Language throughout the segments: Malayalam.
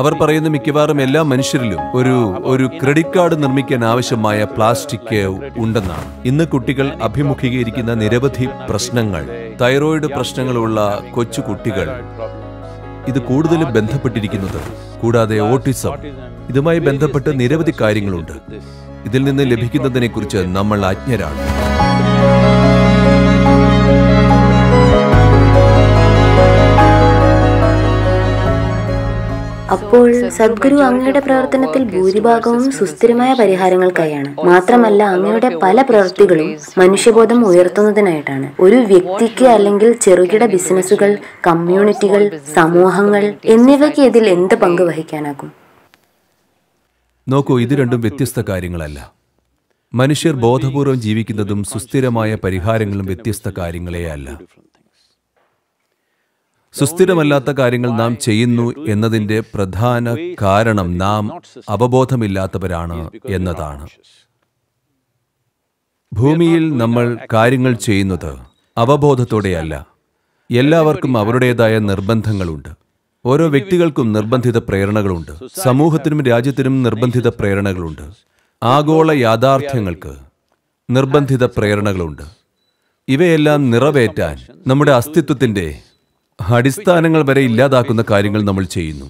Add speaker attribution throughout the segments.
Speaker 1: അവർ പറയുന്ന മിക്കവാറും എല്ലാ മനുഷ്യരിലും ഒരു ഒരു ക്രെഡിറ്റ് കാർഡ് നിർമ്മിക്കാൻ ആവശ്യമായ പ്ലാസ്റ്റിക് ഉണ്ടെന്നാണ് ഇന്ന് കുട്ടികൾ അഭിമുഖീകരിക്കുന്ന നിരവധി പ്രശ്നങ്ങൾ തൈറോയിഡ് പ്രശ്നങ്ങളുള്ള കൊച്ചു കുട്ടികൾ ഇത് കൂടുതലും ബന്ധപ്പെട്ടിരിക്കുന്നത് കൂടാതെ ഓട്ടിസം ഇതുമായി ബന്ധപ്പെട്ട് നിരവധി കാര്യങ്ങളുണ്ട് ഇതിൽ നിന്ന് ലഭിക്കുന്നതിനെക്കുറിച്ച് നമ്മൾ അജ്ഞരാണ് അപ്പോൾ സദ്ഗുരു അങ്ങയുടെ പ്രവർത്തനത്തിൽ ഭൂരിഭാഗവും സുസ്ഥിരമായ പരിഹാരങ്ങൾക്കായാണ് മാത്രമല്ല അങ്ങയുടെ പല പ്രവൃത്തികളും മനുഷ്യബോധം ഉയർത്തുന്നതിനായിട്ടാണ് ഒരു വ്യക്തിക്ക് അല്ലെങ്കിൽ ചെറുകിട ബിസിനസ്സുകൾ കമ്മ്യൂണിറ്റികൾ സമൂഹങ്ങൾ എന്നിവയ്ക്ക് ഇതിൽ എന്ത് പങ്ക് വഹിക്കാനാകും നോക്കൂ ഇത് രണ്ടും വ്യത്യസ്ത കാര്യങ്ങളല്ല മനുഷ്യർ ബോധപൂർവം ജീവിക്കുന്നതും സുസ്ഥിരമായ പരിഹാരങ്ങളും വ്യത്യസ്ത കാര്യങ്ങളേ അല്ല സുസ്ഥിരമല്ലാത്ത കാര്യങ്ങൾ നാം ചെയ്യുന്നു എന്നതിൻ്റെ പ്രധാന കാരണം നാം അവബോധമില്ലാത്തവരാണ് എന്നതാണ് ഭൂമിയിൽ നമ്മൾ കാര്യങ്ങൾ ചെയ്യുന്നത് അവബോധത്തോടെയല്ല എല്ലാവർക്കും അവരുടേതായ നിർബന്ധങ്ങളുണ്ട് ഓരോ വ്യക്തികൾക്കും നിർബന്ധിത പ്രേരണകളുണ്ട് സമൂഹത്തിനും രാജ്യത്തിനും നിർബന്ധിത പ്രേരണകളുണ്ട് ആഗോള യാഥാർത്ഥ്യങ്ങൾക്ക് നിർബന്ധിത പ്രേരണകളുണ്ട് ഇവയെല്ലാം നിറവേറ്റാൻ നമ്മുടെ അസ്തിത്വത്തിൻ്റെ അടിസ്ഥാനങ്ങൾ വരെ ഇല്ലാതാക്കുന്ന കാര്യങ്ങൾ നമ്മൾ ചെയ്യുന്നു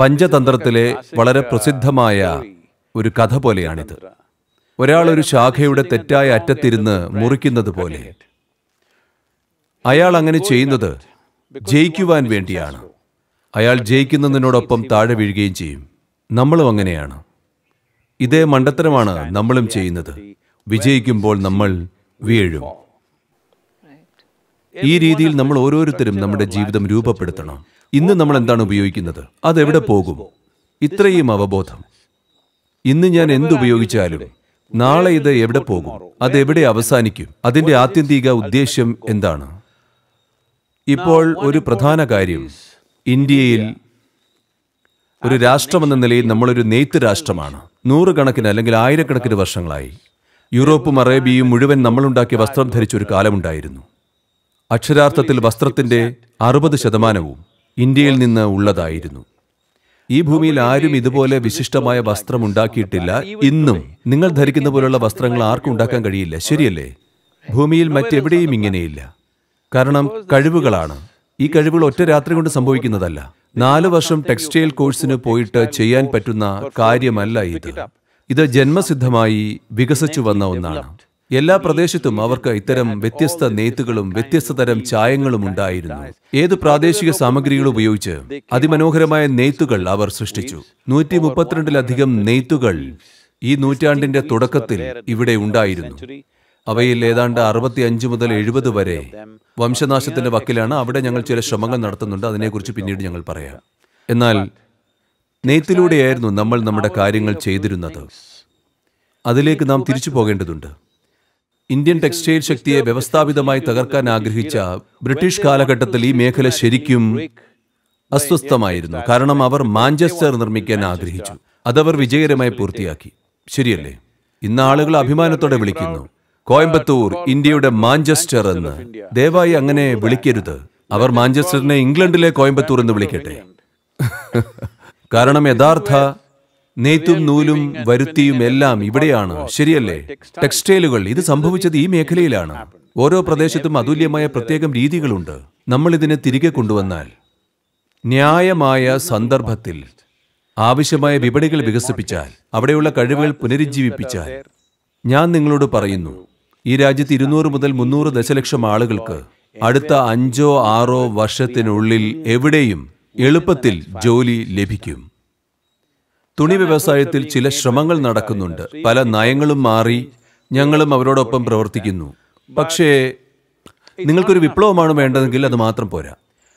Speaker 1: പഞ്ചതന്ത്രത്തിലെ വളരെ പ്രസിദ്ധമായ ഒരു കഥ പോലെയാണിത് ഒരാൾ ഒരു ശാഖയുടെ തെറ്റായ അറ്റത്തിരുന്ന് മുറിക്കുന്നത് പോലെ അയാൾ അങ്ങനെ ചെയ്യുന്നത് ജയിക്കുവാൻ വേണ്ടിയാണ് അയാൾ ജയിക്കുന്നതിനോടൊപ്പം താഴെ വീഴുകയും ചെയ്യും നമ്മളും അങ്ങനെയാണ് ഇതേ മണ്ടത്തരമാണ് നമ്മളും ചെയ്യുന്നത് വിജയിക്കുമ്പോൾ നമ്മൾ വീഴും ഈ രീതിയിൽ നമ്മൾ ഓരോരുത്തരും നമ്മുടെ ജീവിതം രൂപപ്പെടുത്തണം ഇന്ന് നമ്മൾ എന്താണ് ഉപയോഗിക്കുന്നത് അതെവിടെ പോകും ഇത്രയും അവബോധം ഇന്ന് ഞാൻ എന്തുപയോഗിച്ചാലും നാളെ ഇത് എവിടെ പോകും അതെവിടെ അവസാനിക്കും അതിൻ്റെ ആത്യന്തിക ഉദ്ദേശ്യം എന്താണ് ഇപ്പോൾ ഒരു പ്രധാന കാര്യം ഇന്ത്യയിൽ ഒരു രാഷ്ട്രമെന്ന നിലയിൽ നമ്മളൊരു നെയ്ത്ത് രാഷ്ട്രമാണ് നൂറുകണക്കിന് അല്ലെങ്കിൽ ആയിരക്കണക്കിന് വർഷങ്ങളായി യൂറോപ്പും അറേബ്യയും മുഴുവൻ നമ്മളുണ്ടാക്കിയ വസ്ത്രം ധരിച്ചൊരു കാലമുണ്ടായിരുന്നു അക്ഷരാർത്ഥത്തിൽ വസ്ത്രത്തിൻ്റെ അറുപത് ശതമാനവും ഇന്ത്യയിൽ നിന്ന് ഉള്ളതായിരുന്നു ഈ ഭൂമിയിൽ ആരും ഇതുപോലെ വിശിഷ്ടമായ വസ്ത്രം ഉണ്ടാക്കിയിട്ടില്ല ഇന്നും നിങ്ങൾ ധരിക്കുന്ന പോലുള്ള വസ്ത്രങ്ങൾ ആർക്കും ഉണ്ടാക്കാൻ കഴിയില്ല ശരിയല്ലേ ഭൂമിയിൽ മറ്റെവിടെയും ഇങ്ങനെയില്ല കാരണം കഴിവുകളാണ് ഈ കഴിവുകൾ ഒറ്റ രാത്രി കൊണ്ട് സംഭവിക്കുന്നതല്ല നാല് വർഷം ടെക്സ്റ്റൈൽ കോഴ്സിന് പോയിട്ട് ചെയ്യാൻ പറ്റുന്ന കാര്യമല്ല ഇത് ഇത് ജന്മസിദ്ധമായി വികസിച്ചു വന്ന ഒന്നാണ് എല്ലാ പ്രദേശത്തും അവർക്ക് ഇത്തരം വ്യത്യസ്ത നെയ്ത്തുകളും വ്യത്യസ്ത തരം ചായങ്ങളും ഉണ്ടായിരുന്നു ഏത് പ്രാദേശിക സാമഗ്രികൾ ഉപയോഗിച്ച് അതിമനോഹരമായ നെയ്ത്തുകൾ അവർ സൃഷ്ടിച്ചു നൂറ്റി മുപ്പത്തിരണ്ടിലധികം നെയ്ത്തുകൾ ഈ നൂറ്റാണ്ടിന്റെ തുടക്കത്തിൽ ഇവിടെ ഉണ്ടായിരുന്നു അവയിൽ ഏതാണ്ട് അറുപത്തി അഞ്ച് മുതൽ എഴുപത് വരെ വംശനാശത്തിന്റെ വക്കിലാണ് അവിടെ ഞങ്ങൾ ചില ശ്രമങ്ങൾ നടത്തുന്നുണ്ട് അതിനെക്കുറിച്ച് പിന്നീട് ഞങ്ങൾ പറയാം എന്നാൽ നെയ്ത്തിലൂടെയായിരുന്നു നമ്മൾ നമ്മുടെ കാര്യങ്ങൾ ചെയ്തിരുന്നത് അതിലേക്ക് നാം തിരിച്ചു പോകേണ്ടതുണ്ട് ഇന്ത്യൻ ടെക്സ്റ്റൈൽ ശക്തിയെ വ്യവസ്ഥാപിതമായി തകർക്കാൻ ആഗ്രഹിച്ച ബ്രിട്ടീഷ് കാലഘട്ടത്തിൽ ഈ മേഖല ശരിക്കും അസ്വസ്ഥമായിരുന്നു കാരണം അവർ മാഞ്ചസ്റ്റർ നിർമ്മിക്കാൻ ആഗ്രഹിച്ചു അതവർ വിജയകരമായി പൂർത്തിയാക്കി ശരിയല്ലേ ഇന്ന് ആളുകൾ അഭിമാനത്തോടെ വിളിക്കുന്നു കോയമ്പത്തൂർ ഇന്ത്യയുടെ മാഞ്ചസ്റ്റർ എന്ന് ദയവായി അങ്ങനെ വിളിക്കരുത് അവർ മാഞ്ചസ്റ്ററിനെ ഇംഗ്ലണ്ടിലെ കോയമ്പത്തൂർ എന്ന് വിളിക്കട്ടെ കാരണം യഥാർത്ഥ നെയ്ത്തും നൂലും വരുത്തിയും എല്ലാം ഇവിടെയാണ് ശരിയല്ലേ ടെക്സ്റ്റൈലുകൾ ഇത് സംഭവിച്ചത് ഈ മേഖലയിലാണ് ഓരോ പ്രദേശത്തും അതുല്യമായ പ്രത്യേകം രീതികളുണ്ട് നമ്മൾ ഇതിനെ തിരികെ കൊണ്ടുവന്നാൽ ന്യായമായ സന്ദർഭത്തിൽ ആവശ്യമായ വിപണികൾ വികസിപ്പിച്ചാൽ അവിടെയുള്ള കഴിവുകൾ പുനരുജ്ജീവിപ്പിച്ചാൽ ഞാൻ നിങ്ങളോട് പറയുന്നു ഈ രാജ്യത്ത് ഇരുന്നൂറ് മുതൽ മുന്നൂറ് ദശലക്ഷം ആളുകൾക്ക് അടുത്ത അഞ്ചോ ആറോ വർഷത്തിനുള്ളിൽ എവിടെയും എളുപ്പത്തിൽ ജോലി ലഭിക്കും തുണി വ്യവസായത്തിൽ ചില ശ്രമങ്ങൾ നടക്കുന്നുണ്ട് പല നയങ്ങളും മാറി ഞങ്ങളും അവരോടൊപ്പം പ്രവർത്തിക്കുന്നു പക്ഷേ നിങ്ങൾക്കൊരു വിപ്ലവമാണ് വേണ്ടതെങ്കിൽ അത് മാത്രം പോരാ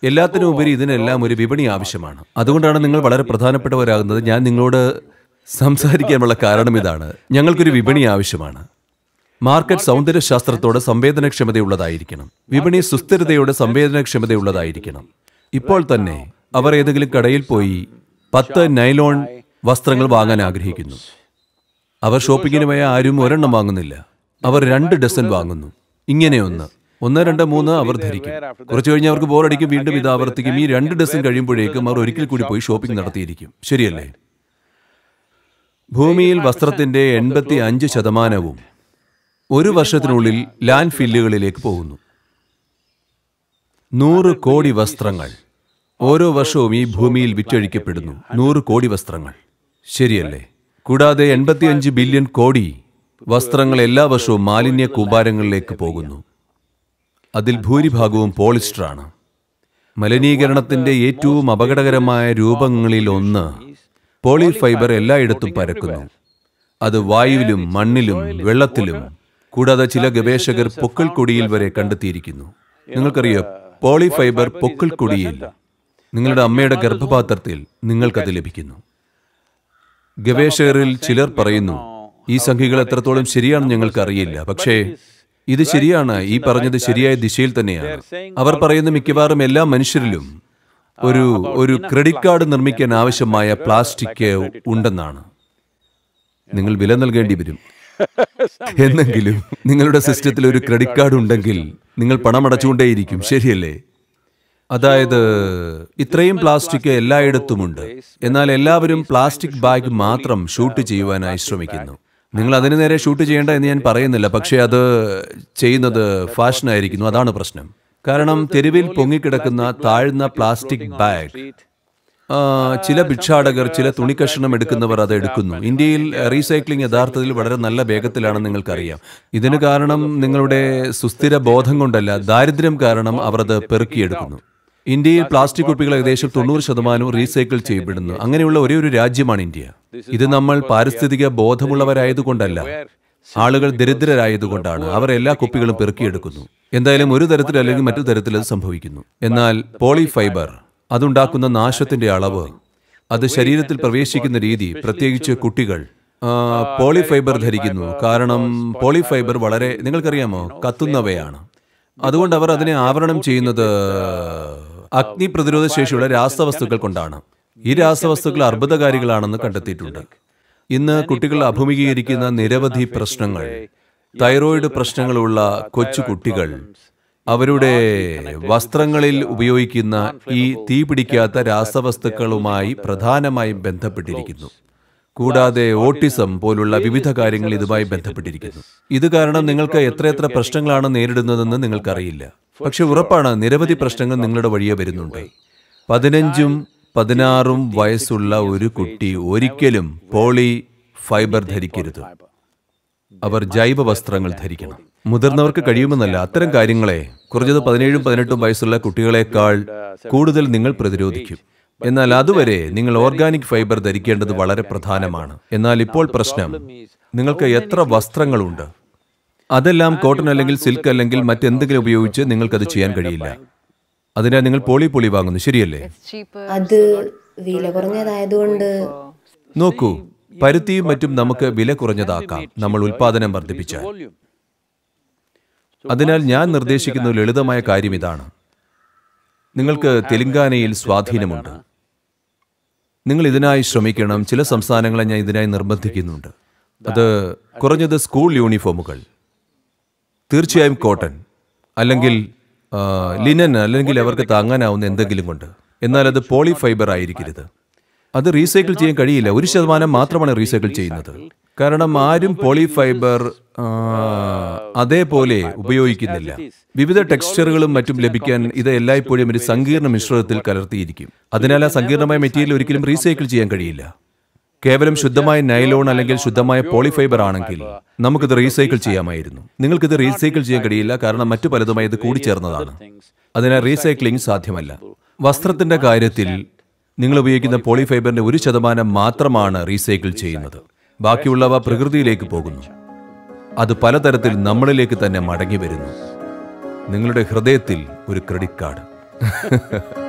Speaker 1: എല്ലാത്തിനും ഉപരി ഇതിനെല്ലാം ഒരു വിപണി ആവശ്യമാണ് അതുകൊണ്ടാണ് നിങ്ങൾ വളരെ പ്രധാനപ്പെട്ടവരാകുന്നത് ഞാൻ നിങ്ങളോട് സംസാരിക്കാനുള്ള കാരണം ഇതാണ് ഞങ്ങൾക്കൊരു വിപണി ആവശ്യമാണ് മാർക്കറ്റ് സൗന്ദര്യശാസ്ത്രത്തോട് സംവേദനക്ഷമതയുള്ളതായിരിക്കണം വിപണി സുസ്ഥിരതയോട് സംവേദനക്ഷമതയുള്ളതായിരിക്കണം ഇപ്പോൾ തന്നെ അവർ ഏതെങ്കിലും കടയിൽ പോയി പത്ത് നൈലോൺ വസ്ത്രങ്ങൾ വാങ്ങാൻ ആഗ്രഹിക്കുന്നു അവർ ഷോപ്പിങ്ങിന് പോയ ആരും ഒരെണ്ണം വാങ്ങുന്നില്ല അവർ രണ്ട് ഡസൻ വാങ്ങുന്നു ഇങ്ങനെ ഒന്ന് ഒന്ന് രണ്ട് മൂന്ന് അവർ ധരിക്കും കുറച്ചു കഴിഞ്ഞ് അവർക്ക് ബോറടിക്കും വീണ്ടും ഇത് ആവർത്തിക്കും ഈ രണ്ട് ഡസൻ കഴിയുമ്പോഴേക്കും അവർ ഒരിക്കൽ കൂടി പോയി ഷോപ്പിംഗ് നടത്തിയിരിക്കും ശരിയല്ലേ ഭൂമിയിൽ വസ്ത്രത്തിന്റെ എൺപത്തി അഞ്ച് ശതമാനവും ഒരു വർഷത്തിനുള്ളിൽ ലാൻഡ് ഫില്ലുകളിലേക്ക് പോകുന്നു നൂറ് കോടി വസ്ത്രങ്ങൾ ഓരോ വർഷവും ഈ ഭൂമിയിൽ വിറ്റഴിക്കപ്പെടുന്നു നൂറ് കോടി വസ്ത്രങ്ങൾ ശരിയല്ലേ കൂടാതെ എൺപത്തിയഞ്ച് ബില്യൺ കോടി വസ്ത്രങ്ങൾ എല്ലാ വർഷവും മാലിന്യ കൂമ്പാരങ്ങളിലേക്ക് പോകുന്നു അതിൽ ഭൂരിഭാഗവും പോളിസ്റ്ററാണ് മലിനീകരണത്തിന്റെ ഏറ്റവും അപകടകരമായ രൂപങ്ങളിൽ ഒന്ന് പോളിഫൈബർ എല്ലായിടത്തും പരക്കുന്നു അത് വായുവിലും മണ്ണിലും വെള്ളത്തിലും കൂടാതെ ചില ഗവേഷകർ പൊക്കൾക്കൊടിയിൽ വരെ കണ്ടെത്തിയിരിക്കുന്നു നിങ്ങൾക്കറിയോ പോളിഫൈബർ പൊക്കൾക്കൊടിയിൽ നിങ്ങളുടെ അമ്മയുടെ ഗർഭപാത്രത്തിൽ നിങ്ങൾക്കത് ലഭിക്കുന്നു ഗവേഷകരിൽ ചിലർ പറയുന്നു ഈ സംഖ്യകൾ എത്രത്തോളം ശരിയാണെന്ന് അറിയില്ല പക്ഷേ ഇത് ശരിയാണ് ഈ പറഞ്ഞത് ശരിയായ ദിശയിൽ തന്നെയാണ് അവർ പറയുന്ന മിക്കവാറും എല്ലാ മനുഷ്യരിലും ഒരു ഒരു ക്രെഡിറ്റ് കാർഡ് നിർമ്മിക്കാൻ ആവശ്യമായ പ്ലാസ്റ്റിക് ഉണ്ടെന്നാണ് നിങ്ങൾ വില നൽകേണ്ടി വരും എന്നെങ്കിലും നിങ്ങളുടെ സിസ്റ്റത്തിൽ ഒരു ക്രെഡിറ്റ് കാർഡ് ഉണ്ടെങ്കിൽ നിങ്ങൾ പണം അടച്ചുകൊണ്ടേയിരിക്കും ശരിയല്ലേ അതായത് ഇത്രയും പ്ലാസ്റ്റിക് എല്ലായിടത്തുമുണ്ട് എന്നാൽ എല്ലാവരും പ്ലാസ്റ്റിക് ബാഗ് മാത്രം ഷൂട്ട് ചെയ്യുവാനായി ശ്രമിക്കുന്നു നിങ്ങൾ അതിനു നേരെ ഷൂട്ട് ചെയ്യേണ്ട എന്ന് ഞാൻ പറയുന്നില്ല പക്ഷേ അത് ചെയ്യുന്നത് ഫാഷനായിരിക്കുന്നു അതാണ് പ്രശ്നം കാരണം തെരുവിൽ പൊങ്ങിക്കിടക്കുന്ന താഴ്ന്ന പ്ലാസ്റ്റിക് ബാഗ് ചില ഭിക്ഷാടകർ ചില തുണിക്കഷണം എടുക്കുന്നവർ അത് എടുക്കുന്നു ഇന്ത്യയിൽ റീസൈക്ലിംഗ് യഥാർത്ഥത്തിൽ വളരെ നല്ല വേഗത്തിലാണെന്ന് നിങ്ങൾക്കറിയാം ഇതിന് കാരണം നിങ്ങളുടെ സുസ്ഥിര ബോധം കൊണ്ടല്ല ദാരിദ്ര്യം കാരണം അവർ അത് പെറുക്കിയെടുക്കുന്നു ഇന്ത്യയിൽ പ്ലാസ്റ്റിക് കുപ്പികൾ ഏകദേശം തൊണ്ണൂറ് ശതമാനം റീസൈക്കിൾ ചെയ്യപ്പെടുന്നു അങ്ങനെയുള്ള ഒരേ ഒരു രാജ്യമാണ് ഇന്ത്യ ഇത് നമ്മൾ പാരിസ്ഥിതിക ബോധമുള്ളവരായതുകൊണ്ടല്ല ആളുകൾ ദരിദ്രരായതുകൊണ്ടാണ് അവർ എല്ലാ കുപ്പികളും പെറുക്കിയെടുക്കുന്നു എന്തായാലും ഒരു തരത്തിൽ അല്ലെങ്കിൽ മറ്റു തരത്തിൽ അത് സംഭവിക്കുന്നു എന്നാൽ പോളി ഫൈബർ അതുണ്ടാക്കുന്ന നാശത്തിന്റെ അളവ് അത് ശരീരത്തിൽ പ്രവേശിക്കുന്ന രീതി പ്രത്യേകിച്ച് കുട്ടികൾ പോളി ഫൈബർ ധരിക്കുന്നു കാരണം പോളി ഫൈബർ വളരെ നിങ്ങൾക്കറിയാമോ കത്തുന്നവയാണ് അതുകൊണ്ട് അവർ അതിനെ ആവരണം ചെയ്യുന്നത് അഗ്നി പ്രതിരോധ ശേഷിയുള്ള രാസവസ്തുക്കൾ കൊണ്ടാണ് ഈ രാസവസ്തുക്കൾ അർബുദകാരികളാണെന്ന് കണ്ടെത്തിയിട്ടുണ്ട് ഇന്ന് കുട്ടികൾ അഭിമുഖീകരിക്കുന്ന നിരവധി പ്രശ്നങ്ങൾ തൈറോയിഡ് പ്രശ്നങ്ങളുള്ള കൊച്ചു കുട്ടികൾ അവരുടെ വസ്ത്രങ്ങളിൽ ഉപയോഗിക്കുന്ന ഈ തീ പിടിക്കാത്ത രാസവസ്തുക്കളുമായി പ്രധാനമായും ബന്ധപ്പെട്ടിരിക്കുന്നു കൂടാതെ ഓട്ടിസം പോലുള്ള വിവിധ കാര്യങ്ങൾ ഇതുമായി ബന്ധപ്പെട്ടിരിക്കുന്നു ഇത് കാരണം നിങ്ങൾക്ക് എത്രയെത്ര പ്രശ്നങ്ങളാണ് നേരിടുന്നതെന്ന് നിങ്ങൾക്കറിയില്ല പക്ഷെ ഉറപ്പാണ് നിരവധി പ്രശ്നങ്ങൾ നിങ്ങളുടെ വഴിയെ വരുന്നുണ്ട് പതിനഞ്ചും പതിനാറും വയസ്സുള്ള ഒരു കുട്ടി ഒരിക്കലും പോളി ഫൈബർ ധരിക്കരുത് അവർ ജൈവ വസ്ത്രങ്ങൾ ധരിക്കണം മുതിർന്നവർക്ക് കഴിയുമെന്നല്ല അത്തരം കാര്യങ്ങളെ കുറഞ്ഞത് പതിനേഴും പതിനെട്ടും വയസ്സുള്ള കുട്ടികളെക്കാൾ കൂടുതൽ നിങ്ങൾ പ്രതിരോധിക്കും എന്നാൽ അതുവരെ നിങ്ങൾ ഓർഗാനിക് ഫൈബർ ധരിക്കേണ്ടത് വളരെ പ്രധാനമാണ് എന്നാൽ ഇപ്പോൾ പ്രശ്നം നിങ്ങൾക്ക് എത്ര വസ്ത്രങ്ങളുണ്ട് അതെല്ലാം കോട്ടൺ അല്ലെങ്കിൽ സിൽക്ക് അല്ലെങ്കിൽ മറ്റെന്തെങ്കിലും ഉപയോഗിച്ച് നിങ്ങൾക്കത് ചെയ്യാൻ കഴിയില്ല അതിനാൽ നിങ്ങൾ പോളി പോളി വാങ്ങുന്നു ശരിയല്ലേ അത് വില കുറഞ്ഞതായതുകൊണ്ട് നോക്കൂ പരുത്തിയും മറ്റും നമുക്ക് വില കുറഞ്ഞതാക്കാം നമ്മൾ ഉൽപാദനം വർദ്ധിപ്പിച്ചാൽ അതിനാൽ ഞാൻ നിർദ്ദേശിക്കുന്ന ലളിതമായ കാര്യം ഇതാണ് നിങ്ങൾക്ക് തെലങ്കാനയിൽ സ്വാധീനമുണ്ട് നിങ്ങൾ ഇതിനായി ശ്രമിക്കണം ചില സംസ്ഥാനങ്ങളെ ഞാൻ ഇതിനായി നിർബന്ധിക്കുന്നുണ്ട് അത് കുറഞ്ഞത് സ്കൂൾ യൂണിഫോമുകൾ തീർച്ചയായും കോട്ടൺ അല്ലെങ്കിൽ ലിനൻ അല്ലെങ്കിൽ അവർക്ക് താങ്ങാനാവുന്ന എന്തെങ്കിലും കൊണ്ട് എന്നാൽ അത് പോളി ഫൈബർ ആയിരിക്കരുത് അത് റീസൈക്കിൾ ചെയ്യാൻ കഴിയില്ല ഒരു ശതമാനം മാത്രമാണ് റീസൈക്കിൾ ചെയ്യുന്നത് കാരണം ആരും പോളി ഫൈബർ അതേപോലെ ഉപയോഗിക്കുന്നില്ല വിവിധ ടെക്സ്ചറുകളും മറ്റും ലഭിക്കാൻ ഇത് എല്ലായ്പ്പോഴും ഒരു സങ്കീർണ്ണ മിശ്രിതത്തിൽ കലർത്തിയിരിക്കും അതിനാൽ ആ സങ്കീർണമായ മെറ്റീരിയൽ ഒരിക്കലും റീസൈക്കിൾ ചെയ്യാൻ കഴിയില്ല കേവലം ശുദ്ധമായ നൈലോൺ അല്ലെങ്കിൽ ശുദ്ധമായ പോളിഫൈബർ ആണെങ്കിൽ നമുക്കിത് റീസൈക്കിൾ ചെയ്യാമായിരുന്നു നിങ്ങൾക്കിത് റീസൈക്കിൾ ചെയ്യാൻ കഴിയില്ല കാരണം മറ്റു പലതുമായി ഇത് കൂടിച്ചേർന്നതാണ് അതിനാൽ റീസൈക്ലിംഗ് സാധ്യമല്ല വസ്ത്രത്തിന്റെ കാര്യത്തിൽ നിങ്ങൾ ഉപയോഗിക്കുന്ന പോളിഫൈബറിന്റെ ഒരു ശതമാനം മാത്രമാണ് റീസൈക്കിൾ ചെയ്യുന്നത് ബാക്കിയുള്ളവ പ്രകൃതിയിലേക്ക് പോകുന്നു അത് പലതരത്തിൽ നമ്മളിലേക്ക് തന്നെ മടങ്ങി വരുന്നു നിങ്ങളുടെ ഹൃദയത്തിൽ ഒരു ക്രെഡിറ്റ് കാർഡ്